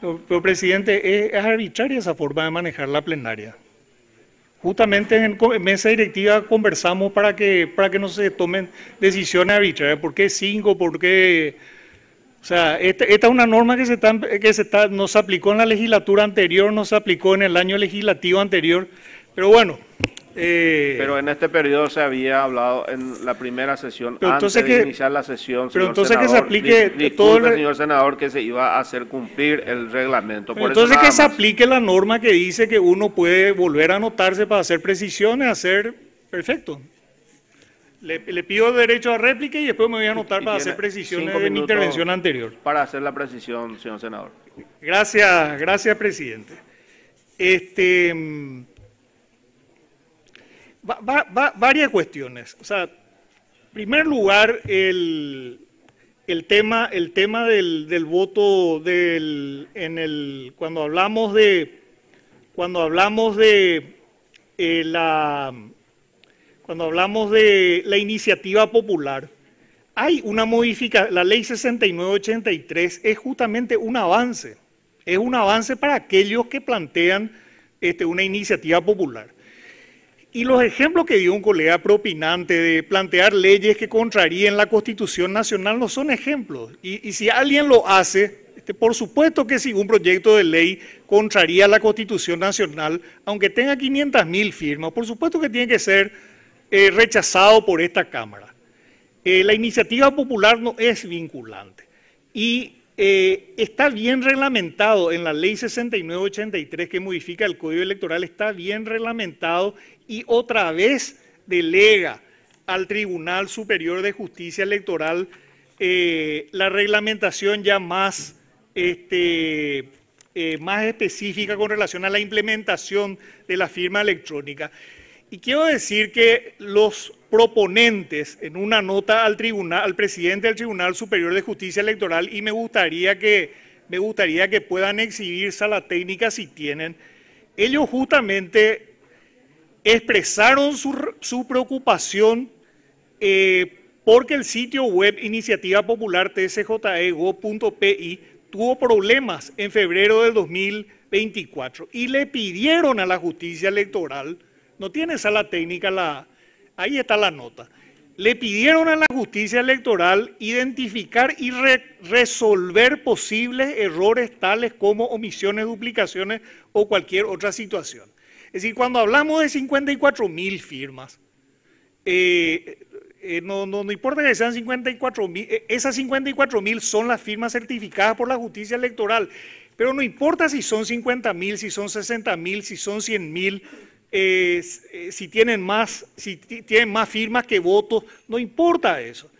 pero, presidente, eh, es, arbitraria esa forma de manejar la plenaria. Justamente en mesa directiva conversamos para que, para que no se tomen decisiones arbitrarias. ¿Por qué cinco? ¿Por qué...? O sea, esta, esta es una norma que, se que se está, no se aplicó en la legislatura anterior, no se aplicó en el año legislativo anterior. Pero bueno, eh, pero en este periodo se había hablado en la primera sesión, antes de iniciar la sesión. Pero entonces que se aplique todo el señor senador que se iba a hacer cumplir el reglamento. entonces que se aplique la norma que dice que uno puede volver a anotarse para hacer precisiones, hacer perfecto. Le, pido derecho a réplica y después me voy a anotar para hacer precisiones de mi intervención anterior. Para hacer la precisión, señor senador. Gracias, gracias, presidente. Este. Mm, va, varias cuestiones. O sea, en primer lugar, el, tema, el tema del, voto del, en el, cuando hablamos de, cuando hablamos de eh, la, cuando hablamos de la iniciativa popular, hay una modificación, la ley 6983 es justamente un avance, es un avance para aquellos que plantean este, una iniciativa popular. Y los ejemplos que dio un colega propinante de plantear leyes que contrarían la Constitución Nacional no son ejemplos. Y, si alguien lo hace, este, por supuesto que si un proyecto de ley contraría la Constitución Nacional, aunque tenga 500.000 firmas, por supuesto que tiene que ser eh, rechazado por esta Cámara. Eh, la iniciativa popular no es vinculante y eh, está bien reglamentado en la ley 6983 que modifica el Código Electoral, está bien reglamentado y otra vez delega al Tribunal Superior de Justicia Electoral eh, la reglamentación ya más, este, eh, más específica con relación a la implementación de la firma electrónica. Y quiero decir que los proponentes en una nota al presidente del Tribunal Superior de Justicia Electoral, y me gustaría que, me gustaría que puedan exhibirse a la técnica si tienen, ellos justamente expresaron su, preocupación eh, porque el sitio web Iniciativa Popular TSJEGO.PI tuvo problemas en febrero del 2024 y le pidieron a la justicia electoral, no tiene sala técnica, la, ahí está la nota, le pidieron a la justicia electoral identificar y resolver posibles errores tales como omisiones, duplicaciones o cualquier otra situación. Es decir, cuando hablamos de 54 mil firmas, eh, eh, no, importa que sean 54 mil, eh, esas 54 mil son las firmas certificadas por la justicia electoral, pero no importa si son 50 mil, si son 60 mil, si son 100 mil, si, tienen más, si tienen más firmas que votos, no importa eso.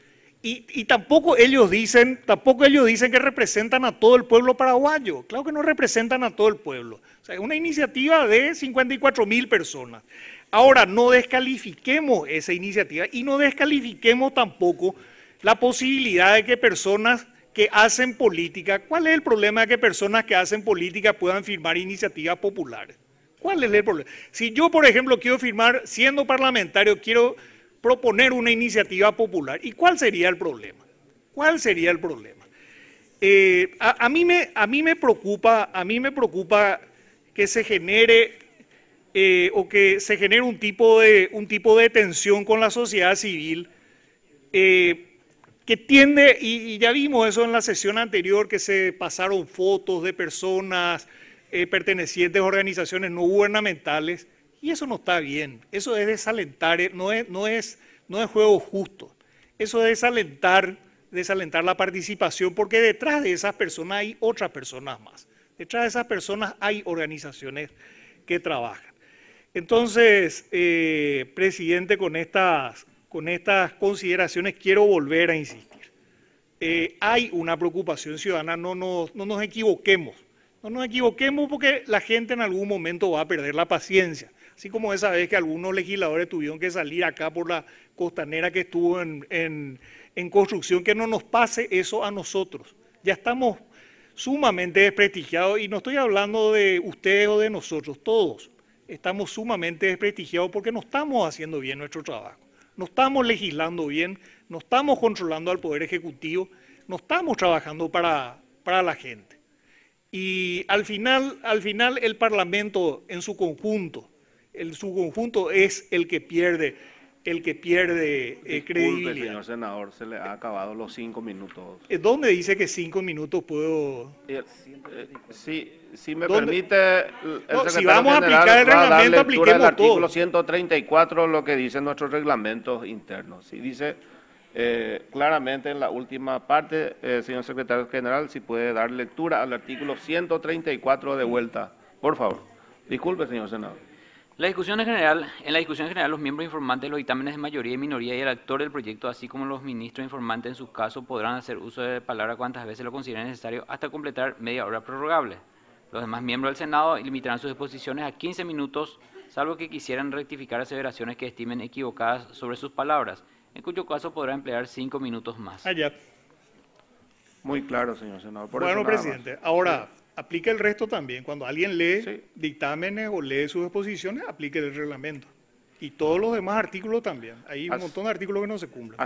Y, tampoco ellos dicen, tampoco ellos dicen que representan a todo el pueblo paraguayo. Claro que no representan a todo el pueblo. O sea, es una iniciativa de 54 mil personas. Ahora, no descalifiquemos esa iniciativa y no descalifiquemos tampoco la posibilidad de que personas que hacen política, ¿cuál es el problema de que personas que hacen política puedan firmar iniciativas populares? ¿Cuál es el problema? Si yo, por ejemplo, quiero firmar, siendo parlamentario, quiero proponer una iniciativa popular. ¿Y cuál sería el problema? ¿Cuál sería el problema? Eh, a, mí me, a, mí me, preocupa, a mí me preocupa que se genere eh, o que se genere un tipo de, un tipo de tensión con la sociedad civil eh, que tiende, y, ya vimos eso en la sesión anterior, que se pasaron fotos de personas pertenecientes a organizaciones no gubernamentales, y eso no está bien, eso es desalentar, eh, no es, juego justo, eso es desalentar, desalentar la participación porque detrás de esas personas hay otras personas más, detrás de esas personas hay organizaciones que trabajan. Entonces, eh, presidente, con estas, consideraciones quiero volver a insistir. Eh, hay una preocupación ciudadana, no no nos equivoquemos. No nos equivoquemos porque la gente en algún momento va a perder la paciencia así como esa vez que algunos legisladores tuvieron que salir acá por la costanera que estuvo en, construcción, que no nos pase eso a nosotros. Ya estamos sumamente desprestigiados y no estoy hablando de ustedes o de nosotros, todos estamos sumamente desprestigiados porque no estamos haciendo bien nuestro trabajo, no estamos legislando bien, no estamos controlando al Poder Ejecutivo, no estamos trabajando para, la gente. Y al final, al final el Parlamento en su conjunto, el, su es el que pierde el que pierde eh, credibilidad. señor senador, se le ha acabado los cinco minutos. Eh, ¿Dónde dice que cinco minutos puedo...? Eh, si me permite, el si vamos a aplicar el reglamento, apliquemos el artículo 134, lo que dice nuestros reglamentos internos. Si dice claramente en la última parte, señor secretario general, si puede dar lectura al artículo 134 de vuelta, por favor. Disculpe, señor senador. La discusión en general, en la discusión general, los miembros informantes los dictámenes de mayoría y minoría y el actor del proyecto, así como los ministros informantes en su caso, podrán hacer uso de palabra cuantas veces lo consideren necesario hasta completar media hora prorrogable. Los demás miembros del Senado limitarán sus exposiciones a 15 minutos, salvo que quisieran rectificar aseveraciones que estimen equivocadas sobre sus palabras, en cuyo caso podrá emplear 5 minutos más. Allá. Muy claro, señor senador. bueno, presidente, ahora aplica el resto también. Cuando alguien lee dictámenes o lee sus exposiciones, aplique el reglamento. Y todos los demás artículos también. Hay un montón de artículos que no se cumplen.